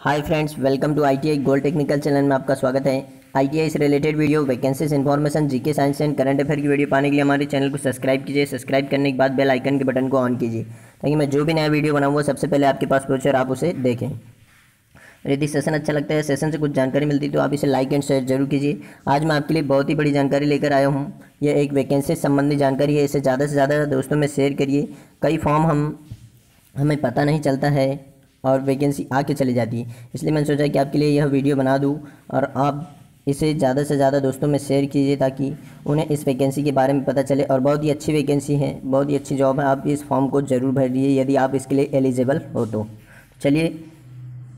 hi friends welcome to ITI gold technical channel में आपका स्वागत है आईटीआई से related video vacancies information GK science and current affair की वीडियो पाने के लिए हमारे चैनल को सब्सक्राइब कीजिए सब्सक्राइब करने के बाद बेल आइकन के बटन को ऑन कीजिए ताकि मैं जो भी नया वीडियो बनाऊँ सबसे पहले आपके पास और आप उसे देखें यदि सेशन अच्छा लगता है सेशन से कुछ जानकारी मिलती तो आप इसे लाइक एंड शेयर जरूर कीजिए आज मैं आपके लिए बहुत ही बड़ी जानकारी लेकर आया हूँ यह एक वैकेंसी संबंधी जानकारी है इसे ज़्यादा से ज़्यादा दोस्तों में शेयर करिए कई फॉर्म हम हमें पता नहीं चलता है और वैकेंसी आके चली जाती है इसलिए मैंने सोचा कि आपके लिए यह वीडियो बना दूँ और आप इसे ज़्यादा से ज़्यादा दोस्तों में शेयर कीजिए ताकि उन्हें इस वैकेंसी के बारे में पता चले और बहुत ही अच्छी वैकेंसी है बहुत ही अच्छी जॉब है आप इस फॉर्म को ज़रूर भर दिए यदि आप इसके लिए एलिजिबल हो तो चलिए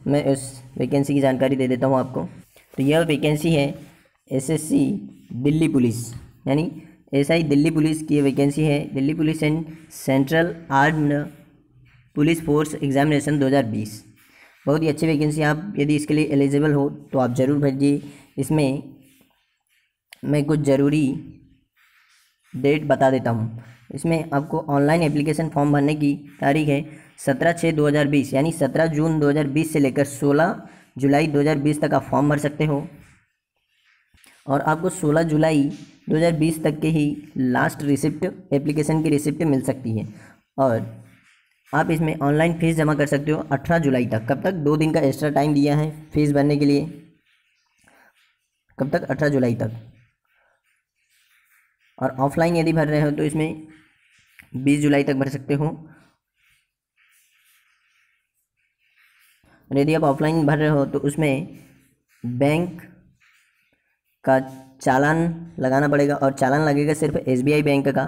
मैं इस वैकेंसी की जानकारी दे देता हूँ आपको तो यह वैकेंसी है सी दिल्ली पुलिस यानी आई दिल्ली पुलिस की वैकेंसी है Delhi police and central arm police force examination 2020 बहुत ही अच्छी वैकेंसी आप यदि इसके लिए एलिजिबल हो तो आप ज़रूर भेजिए इसमें मैं कुछ ज़रूरी डेट बता देता हूँ इसमें आपको ऑनलाइन एप्लीकेशन फॉर्म भरने की तारीख है सत्रह छः दो हज़ार बीस यानी सत्रह जून दो हज़ार बीस से लेकर सोलह जुलाई दो हज़ार बीस तक आप फॉर्म भर सकते हो और आपको सोलह जुलाई दो हज़ार बीस तक के ही लास्ट रिसिप्ट एप्लीकेशन की रिसिप्ट मिल सकती है और आप इसमें ऑनलाइन फ़ीस जमा कर सकते हो अठारह जुलाई तक कब तक दो दिन का एक्स्ट्रा टाइम दिया है फीस भरने के लिए कब तक अठारह जुलाई तक और ऑफलाइन यदि भर रहे हो तो इसमें बीस जुलाई तक भर सकते हो और यदि आप ऑफलाइन भर रहे हो तो उसमें बैंक का चालान लगाना पड़ेगा और चालान लगेगा सिर्फ एस बैंक का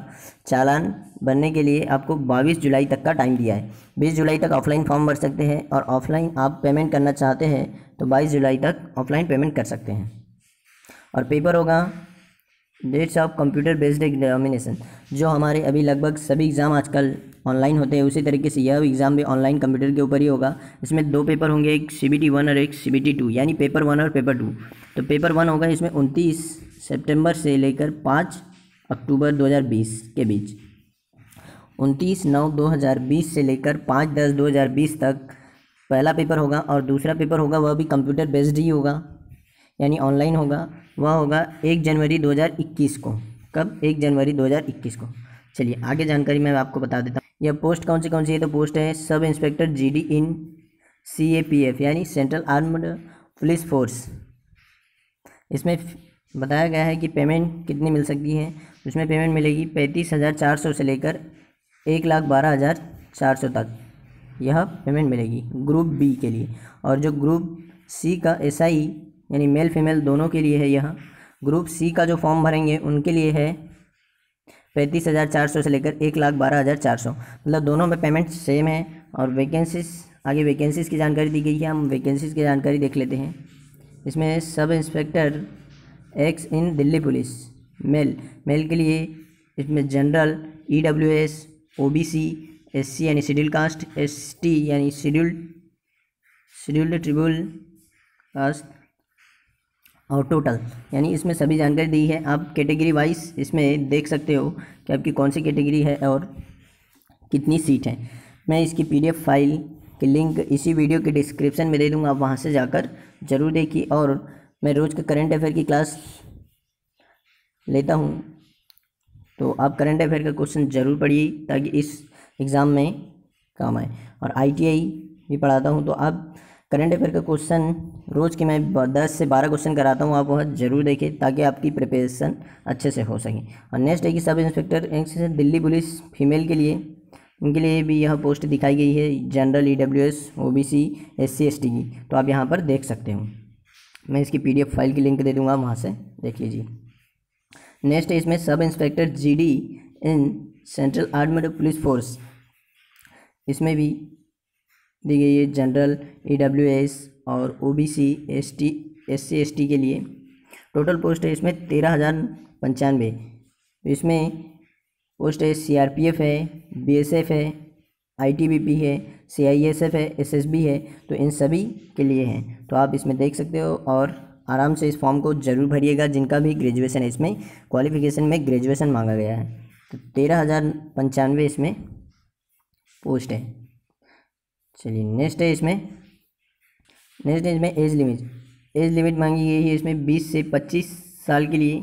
चालान बनने के लिए आपको 22 जुलाई तक का टाइम दिया है 20 जुलाई तक ऑफलाइन फॉर्म भर सकते हैं और ऑफलाइन आप पेमेंट करना चाहते हैं तो 22 जुलाई तक ऑफलाइन पेमेंट कर सकते हैं और पेपर होगा dates of computer based examination जो हमारे अभी लगभग सभी एग्ज़ाम आजकल ऑनलाइन होते हैं उसी तरीके से यह एग्ज़ाम भी ऑनलाइन कंप्यूटर के ऊपर ही होगा इसमें दो पेपर होंगे एक सी बी टी वन और एक सी बी टी टू यानी पेपर वन और पेपर टू तो पेपर वन होगा इसमें उनतीस सेप्टेम्बर से लेकर पाँच अक्टूबर बीस के बीच उनतीस नौ बीस से लेकर पाँच दस बीस तक पहला पेपर होगा और दूसरा पेपर होगा वह भी कंप्यूटर बेस्ड ही होगा यानी ऑनलाइन होगा वह होगा एक जनवरी 2021 को कब एक जनवरी 2021 को चलिए आगे जानकारी मैं आपको बता देता हूँ यह पोस्ट कौन सी कौन सी तो है तो पोस्ट है sub inspector G D in C A P F यानी सेंट्रल आर्म्ड पुलिस फोर्स इसमें बताया गया है कि पेमेंट कितनी मिल सकती है उसमें पेमेंट मिलेगी पैंतीस हज़ार चार सौ से लेकर एक लाख बारह हज़ार चार सौ तक यह पेमेंट मिलेगी ग्रुप बी के लिए और जो ग्रुप सी का एस आई यानी मेल फीमेल दोनों के लिए है यह ग्रुप सी का जो फॉर्म भरेंगे उनके लिए है पैंतीस हज़ार चार सौ से लेकर एक लाख बारह हज़ार चार सौ मतलब दोनों में पेमेंट सेम है और वैकेंसीज आगे वैकेंसीज की जानकारी दी गई है हम वैकेंसीज की जानकारी देख लेते हैं इसमें sub inspector exe in Delhi police male male के लिए इसमें general E W S O B C S C यानी शेड्यूल कास्ट एस टी यानी शेड्यूल्ड शेड्यूल्ड ट्रिब्यूल कास्ट और टोटल यानी इसमें सभी जानकारी दी है आप कैटेगरी वाइज इसमें देख सकते हो कि आपकी कौन सी कैटेगरी है और कितनी सीट है मैं इसकी पीडीएफ फाइल की लिंक इसी वीडियो के डिस्क्रिप्शन में दे दूँगा आप वहाँ से जाकर ज़रूर देखिए और मैं रोज़ का करंट अफेयर की क्लास लेता हूँ तो आप करंट अफेयर का क्वेश्चन ज़रूर पढ़िए ताकि इस एग्ज़ाम में काम आए और आईटीआई भी पढ़ाता हूँ तो आप करंट अफेयर का क्वेश्चन रोज़ के मैं दस से बारह क्वेश्चन कराता हूँ आप वह जरूर देखें ताकि आपकी प्रिपरेशन अच्छे से हो सके और नेक्स्ट है कि sub inspector Delhi police female के लिए उनके लिए भी यह पोस्ट दिखाई गई है general E W S O B C S C S T की तो आप यहाँ पर देख सकते हो मैं इसकी पी डी एफ फाइल की लिंक दे दूँगा वहाँ से देख लीजिए नेक्स्ट है इसमें sub inspector G D in central army police force इसमें भी दी गई है जनरल ई डब्ल्यू एस और O B C S T S C S T के लिए टोटल पोस्ट है इसमें तेरह हज़ार पंचानवे इसमें पोस्ट है सी आर पी एफ है बी एस एफ है आई टी बी पी है सी आई एस एफ है एस एस बी है तो इन सभी के लिए हैं तो आप इसमें देख सकते हो और आराम से इस फॉर्म को ज़रूर भरिएगा जिनका भी ग्रेजुएशन है इसमें क्वालिफिकेशन में ग्रेजुएशन मांगा गया है तो तेरह हज़ार पंचानवे इसमें पोस्ट है चलिए नेक्स्ट है इसमें नेक्स्ट है इसमें एज लिमिट एज लिमिट मांगी गई है इसमें बीस से पच्चीस साल के लिए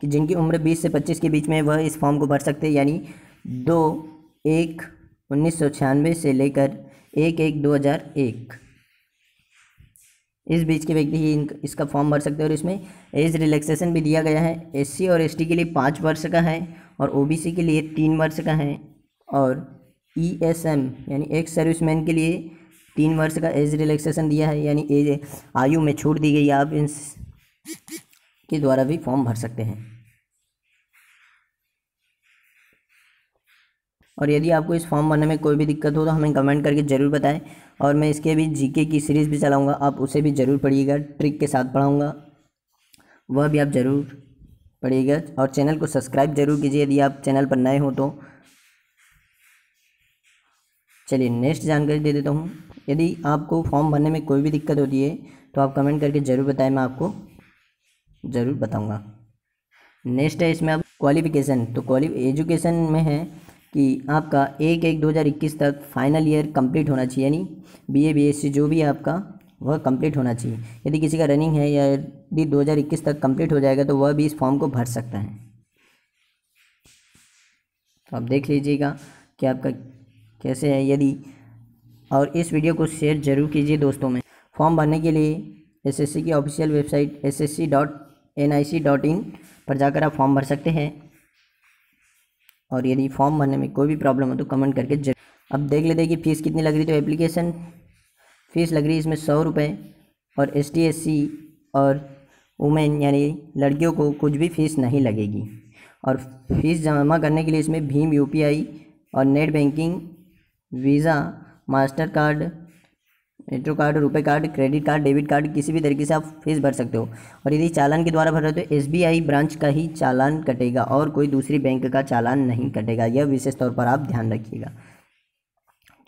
कि जिनकी उम्र बीस से पच्चीस के बीच में वह इस फॉर्म को भर सकते हैं यानी दो एक उन्नीस सौ छियानवे से लेकर एक एक दो हज़ार एक इस बीच के व्यक्ति ही इसका फॉर्म भर सकते हैं और इसमें एज रिलैक्सेशन भी दिया गया है एससी और एसटी के लिए पाँच वर्ष का है और ओबीसी के लिए तीन वर्ष का है और ई एस एम यानी एक्स सर्विसमैन के लिए तीन वर्ष का एज रिलैक्सेशन दिया है यानी एज आयु में छूट दी गई आप इन के द्वारा भी फॉर्म भर सकते हैं और यदि आपको इस फॉर्म भरने में कोई भी दिक्कत हो तो हमें कमेंट करके ज़रूर बताएं और मैं इसके भी जीके की सीरीज़ भी चलाऊंगा आप उसे भी ज़रूर पढ़िएगा ट्रिक के साथ पढ़ाऊंगा वह भी आप ज़रूर पढ़िएगा और चैनल को सब्सक्राइब जरूर कीजिए यदि आप चैनल पर नए हो तो चलिए नेक्स्ट जानकारी दे देता हूँ यदि आपको फॉर्म भरने में कोई भी दिक्कत होती है तो आप कमेंट करके ज़रूर बताएं मैं आपको ज़रूर बताऊँगा नेक्स्ट है इसमें आप क्वालिफिकेशन तो क्वालि एजुकेशन में है कि आपका एक एक दो हज़ार इक्कीस तक फाइनल ईयर कंप्लीट होना चाहिए यानी बी एस सी जो भी है आपका वह कंप्लीट होना चाहिए यदि किसी का रनिंग है या यदि 2021 तक कंप्लीट हो जाएगा तो वह भी इस फॉर्म को भर सकता है तो आप देख लीजिएगा कि आपका कैसे है यदि और इस वीडियो को शेयर जरूर कीजिए दोस्तों में फॉर्म भरने के लिए एसएससी की ऑफिशियल वेबसाइट एसएससी.एनआईसी.इन पर जाकर आप फॉर्म भर सकते हैं और यदि फॉर्म भरने में कोई भी प्रॉब्लम हो तो कमेंट करके जरूर अब देख लेते हैं कि फ़ीस कितनी लग रही तो एप्लीकेशन फ़ीस लग रही है इसमें सौ रुपये और एस टी और वुमेन यानी लड़कियों को कुछ भी फ़ीस नहीं लगेगी और फीस जमा करने के लिए इसमें भीम यूपीआई और net banking visa master card metro card RuPay card credit card debit card किसी भी तरीके से आप फीस भर सकते हो और यदि चालान के द्वारा भर रहे हो तो एस ब्रांच का ही चालान कटेगा और कोई दूसरी बैंक का चालान नहीं कटेगा यह विशेष तौर पर आप ध्यान रखिएगा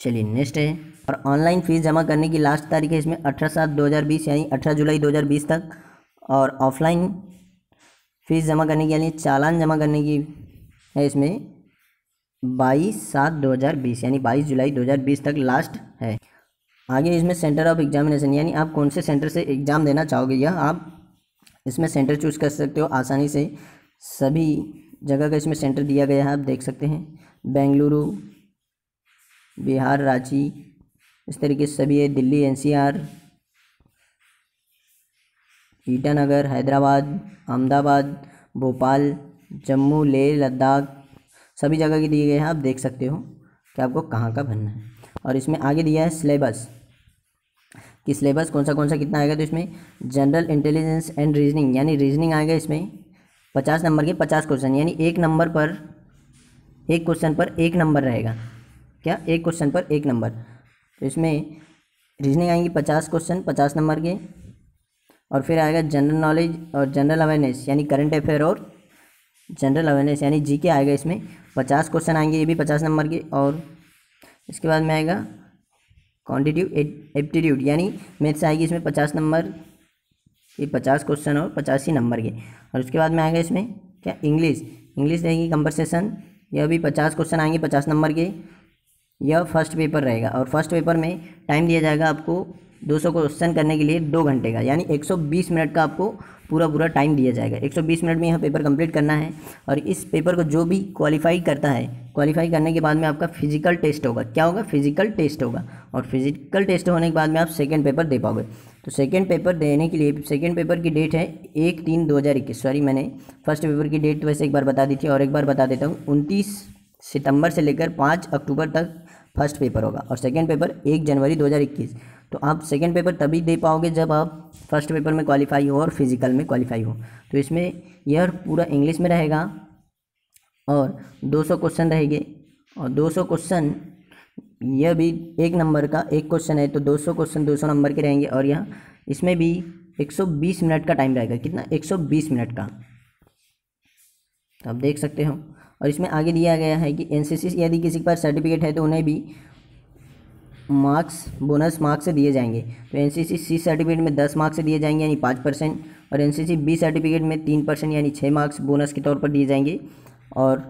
चलिए नेक्स्ट है और ऑनलाइन फीस जमा करने की लास्ट तारीख है इसमें अठारह सात दो हज़ार बीस यानी अठारह जुलाई दो हज़ार बीस तक और ऑफलाइन फीस जमा करने की यानी चालान जमा करने की है इसमें बाईस सात दो हज़ार बीस यानी बाईस जुलाई दो हज़ार बीस तक लास्ट है आगे इसमें सेंटर ऑफ एग्जामिनेशन यानी आप कौन से सेंटर से एग्ज़ाम देना चाहोगे या आप इसमें सेंटर चूज़ कर सकते हो आसानी से सभी जगह का इसमें सेंटर दिया गया है आप देख सकते हैं बेंगलुरु बिहार रांची इस तरीके से सभी है दिल्ली एनसीआर ईटानगर हैदराबाद अहमदाबाद भोपाल जम्मू लेह लद्दाख सभी जगह के दिए गए हैं आप देख सकते हो कि आपको कहाँ का भरना है और इसमें आगे दिया है सिलेबस कि सिलेबस कौन सा कौन सा कितना आएगा तो इसमें जनरल इंटेलिजेंस एंड रीजनिंग यानी रीजनिंग आएगा इसमें पचास नंबर के पचास क्वेश्चन यानी एक नंबर पर एक क्वेश्चन पर एक नंबर रहेगा क्या एक क्वेश्चन पर एक नंबर तो इसमें रीजनिंग आएंगी पचास क्वेश्चन पचास नंबर के और फिर आएगा जनरल नॉलेज और जनरल अवेयरनेस यानी करंट अफेयर और जनरल अवेयरनेस यानी जी के आएगा इसमें पचास क्वेश्चन आएंगे ये भी पचास नंबर के और इसके बाद में आएगा क्वान्टिट्यू एप्टीट्यूड यानी मैथ्स आएगी इसमें पचास नंबर ये पचास क्वेश्चन और पचासी नंबर के और उसके बाद में आएगा इसमें क्या इंग्लिश इंग्लिश रहेगी कंपनसेशन यह भी पचास क्वेश्चन आएंगे पचास नंबर के यह फर्स्ट पेपर रहेगा और फर्स्ट पेपर में टाइम दिया जाएगा आपको 200 क्वेश्चन करने के लिए दो घंटे का यानी 120 मिनट का आपको पूरा पूरा टाइम दिया जाएगा 120 मिनट में यह पेपर कंप्लीट करना है और इस पेपर को जो भी क्वालिफाई करता है क्वालिफाई करने के बाद में आपका फिजिकल टेस्ट होगा क्या होगा फिजिकल टेस्ट होगा और फिजिकल टेस्ट होने के बाद में आप सेकेंड पेपर दे पाओगे तो सेकेंड पेपर देने के लिए सेकेंड पेपर की डेट है एक तीन दो हज़ार इक्कीस सॉरी मैंने फर्स्ट पेपर की डेट वैसे एक बार बता दी थी और एक बार बता देता हूँ उनतीस सितंबर से लेकर पाँच अक्टूबर तक फर्स्ट पेपर होगा और सेकेंड पेपर एक जनवरी इक्कीस तो आप सेकेंड पेपर तभी दे पाओगे जब आप फर्स्ट पेपर में क्वालिफाई हो और फिजिकल में क्वालिफाई हो तो इसमें यह पूरा इंग्लिश में रहेगा और 200 क्वेश्चन रहेंगे और 200 क्वेश्चन यह भी एक नंबर का एक क्वेश्चन है तो 200 क्वेश्चन 200 नंबर के रहेंगे और यह इसमें भी 120 मिनट का टाइम रहेगा कितना 120 मिनट का तो आप देख सकते हो और इसमें आगे दिया गया है कि एनसीसी यदि किसी के पास सर्टिफिकेट है तो उन्हें भी मार्क्स बोनस मार्क्स से दिए जाएंगे तो एन सी सी सर्टिफिकेट में दस मार्क्स से दिए जाएंगे यानी पाँच परसेंट और एन सी बी सर्टिफिकेट में तीन परसेंट यानी छः मार्क्स बोनस के तौर पर दिए जाएंगे और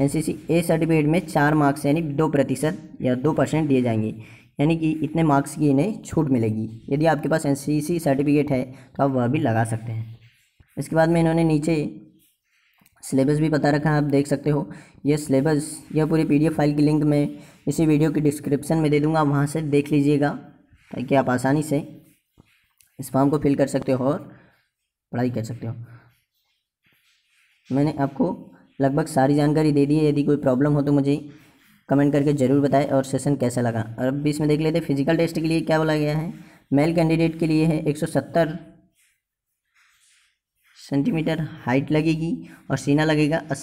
एन सी ए सर्टिफिकेट में चार मार्क्स यानी दो प्रतिशत या दो परसेंट दिए जाएंगे यानी कि इतने मार्क्स की इन्हें छूट मिलेगी यदि आपके पास एन सर्टिफिकेट है तो आप वह भी लगा सकते हैं इसके बाद में इन्होंने नीचे सिलेबस भी बता रखा है आप देख सकते हो यह सिलेबस यह पूरी एफ फाइल की लिंक में इसी वीडियो की डिस्क्रिप्शन में दे दूंगा वहाँ से देख लीजिएगा ताकि आप आसानी से इस फॉर्म को फिल कर सकते हो और पढ़ाई कर सकते हो मैंने आपको लगभग सारी जानकारी दे दी है यदि कोई प्रॉब्लम हो तो मुझे कमेंट करके ज़रूर बताएं और सेशन कैसा लगा और अब इसमें देख लेते हैं फिजिकल टेस्ट के लिए क्या बोला गया है मेल कैंडिडेट के लिए है 170 सेंटीमीटर हाइट लगेगी और सीना लगेगा 80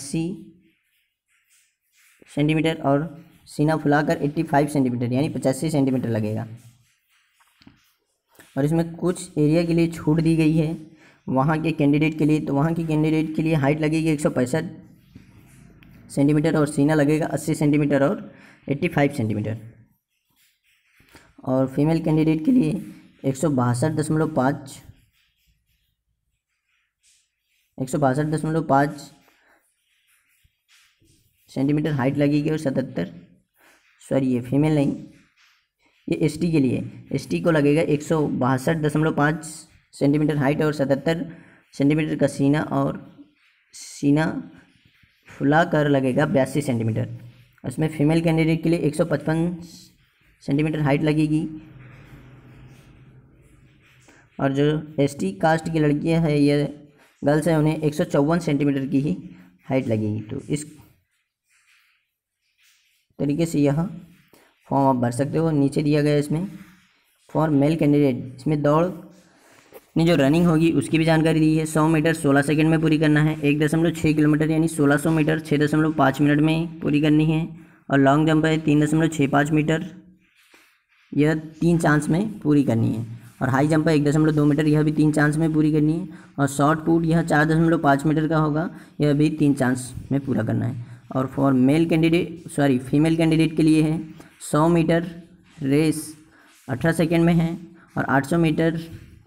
सेंटीमीटर और सीना फुलाकर 85 सेंटीमीटर यानी पचासी सेंटीमीटर लगेगा और इसमें कुछ एरिया के लिए छूट दी गई है वहाँ के कैंडिडेट के लिए तो वहाँ के कैंडिडेट के लिए हाइट लगेगी एक सेंटीमीटर और सीना लगेगा अस्सी सेंटीमीटर और एट्टी फाइव सेंटीमीटर और फीमेल कैंडिडेट के लिए एक सौ बासठ दशमलव पाँच एक सौ बासठ दशमलव पाँच सेंटीमीटर हाइट लगेगी और सतहत्तर सर ये फीमेल नहीं ये एस के लिए एस को लगेगा एक सौ बासठ दशमलव पाँच सेंटीमीटर हाइट और सतहत्तर सेंटीमीटर का सीना और सीना फुला कर लगेगा बयासी सेंटीमीटर उसमें फीमेल कैंडिडेट के लिए एक सौ पचपन सेंटीमीटर हाइट लगेगी और जो एसटी कास्ट की लड़कियां हैं ये गर्ल्स हैं उन्हें एक सौ चौवन सेंटीमीटर की ही हाइट लगेगी तो इस तरीके से यह फॉर्म आप भर सकते हो नीचे दिया गया इसमें फॉर मेल कैंडिडेट इसमें दौड़ ने जो रनिंग होगी उसकी भी जानकारी दी है सौ मीटर सोलह सेकेंड में पूरी करना है एक दशमलव छः किलोमीटर यानी सोलह सौ मीटर छः दशमलव पाँच मिनट में पूरी करनी है और लॉन्ग जंप है तीन दशमलव छः पाँच मीटर यह तीन चांस में पूरी करनी है और हाई जंप है एक दशमलव दो मीटर यह भी तीन चांस में पूरी करनी है और शॉर्ट पुट यह चार दशमलव पाँच मीटर का होगा यह भी तीन चांस में पूरा करना है और for male candidate sorry female candidate के लिए है सौ मीटर रेस अठारह सेकेंड में है और आठ सौ मीटर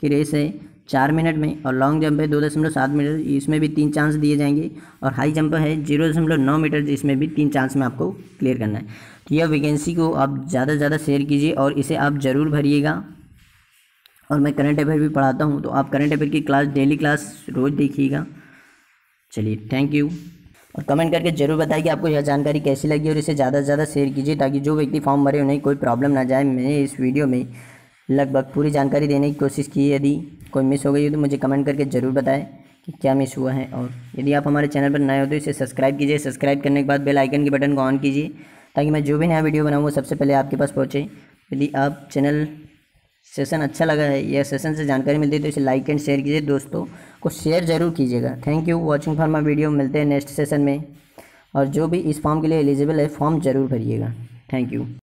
की रेस है चार मिनट में और लॉन्ग जंप है दो दशमलव सात मीटर इसमें भी तीन चांस दिए जाएंगे और हाई जंप है जीरो दशमलव नौ मीटर इसमें भी तीन चांस में आपको क्लियर करना है तो यह वैकेंसी को आप ज़्यादा से ज़्यादा शेयर कीजिए और इसे आप ज़रूर भरिएगा और मैं करंट अफेयर भी पढ़ाता हूँ तो आप करंट अफेयर की क्लास डेली क्लास रोज़ देखिएगा चलिए थैंक यू और कमेंट करके जरूर बताएं कि आपको यह जानकारी कैसी लगी और इसे ज़्यादा से ज़्यादा शेयर कीजिए ताकि जो व्यक्ति फॉर्म भरे उन्हें कोई प्रॉब्लम ना जाए मैंने इस वीडियो में लगभग पूरी जानकारी देने की कोशिश की यदि कोई मिस हो गई हो तो मुझे कमेंट करके ज़रूर बताएं कि क्या मिस हुआ है और यदि आप हमारे चैनल पर नए हो तो इसे सब्सक्राइब कीजिए सब्सक्राइब करने के बाद बेल आइकन के बटन को ऑन कीजिए ताकि मैं जो भी नया वीडियो बनाऊँ वो सबसे पहले आपके पास पहुँचे यदि आप चैनल सेशन अच्छा लगा है या सेशन से जानकारी मिलती है तो इसे लाइक एंड शेयर कीजिए दोस्तों को शेयर जरूर कीजिएगा thank you watching for my video मिलते हैं नेक्स्ट सेशन में और जो भी इस फॉर्म के लिए एलिजिबल है फॉर्म ज़रूर भरिएगा थैंक यू